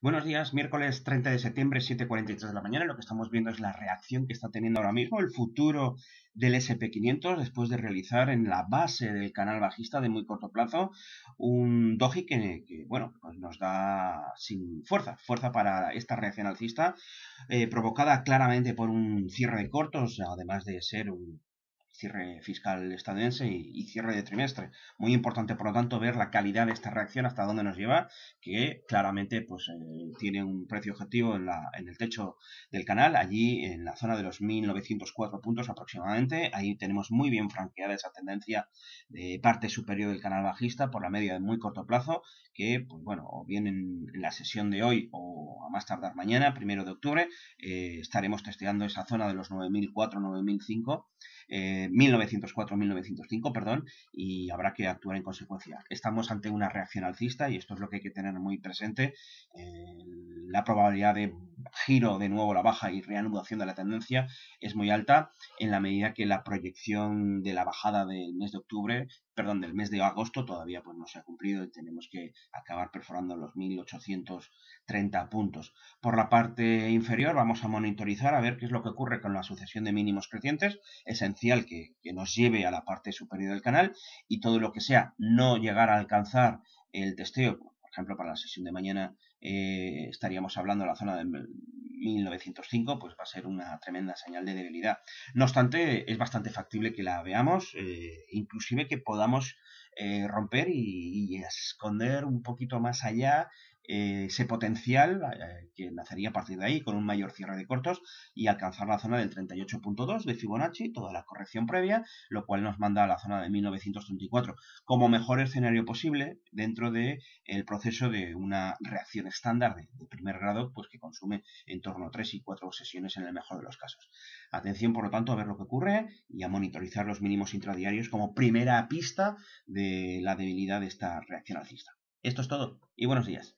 Buenos días, miércoles 30 de septiembre, 7.43 de la mañana. Lo que estamos viendo es la reacción que está teniendo ahora mismo el futuro del SP500 después de realizar en la base del canal bajista de muy corto plazo un doji que, bueno, pues nos da sin fuerza, fuerza para esta reacción alcista eh, provocada claramente por un cierre de cortos, además de ser un cierre fiscal estadounidense y, cierre de trimestre. Muy importante, por lo tanto, ver la calidad de esta reacción hasta dónde nos lleva, que claramente pues eh, tiene un precio objetivo en, la, en, el techo del canal, allí en la zona de los 1904 puntos aproximadamente. Ahí tenemos muy bien franqueada esa tendencia de parte superior del canal bajista por la media de muy corto plazo, que pues bueno, o bien en, la sesión de hoy o a más tardar mañana, primero de octubre, eh, estaremos testeando esa zona de los 9004, 9005 1904-1905, eh, perdón, y habrá que actuar en consecuencia. Estamos ante una reacción alcista y esto es lo que hay que tener muy presente. Eh, la probabilidad de giro de nuevo la baja y reanudación de la tendencia es muy alta en la medida que la proyección de la bajada del mes de octubre, perdón, del mes de agosto todavía pues no se ha cumplido y tenemos que acabar perforando los 1830 puntos. Por la parte inferior vamos a monitorizar a ver qué es lo que ocurre con la sucesión de mínimos crecientes, esencial que nos lleve a la parte superior del canal y todo lo que sea no llegar a alcanzar el testeo por ejemplo, para la sesión de mañana eh, estaríamos hablando de la zona de 1905, pues va a ser una tremenda señal de debilidad. No obstante, es bastante factible que la veamos, eh, inclusive que podamos eh, romper y, esconder un poquito más allá eh, ese potencial que nacería a partir de ahí con un mayor cierre de cortos y alcanzar la zona del 38.2 de Fibonacci, toda la corrección previa, lo cual nos manda a la zona de 1934 como mejor escenario posible dentro del el proceso de una reacción estándar de, primer grado pues que consume en torno a 3 y 4 sesiones en el mejor de los casos. Atención, por lo tanto, a ver lo que ocurre y a monitorizar los mínimos intradiarios como primera pista de la debilidad de esta reacción alcista. Esto es todo y buenos días.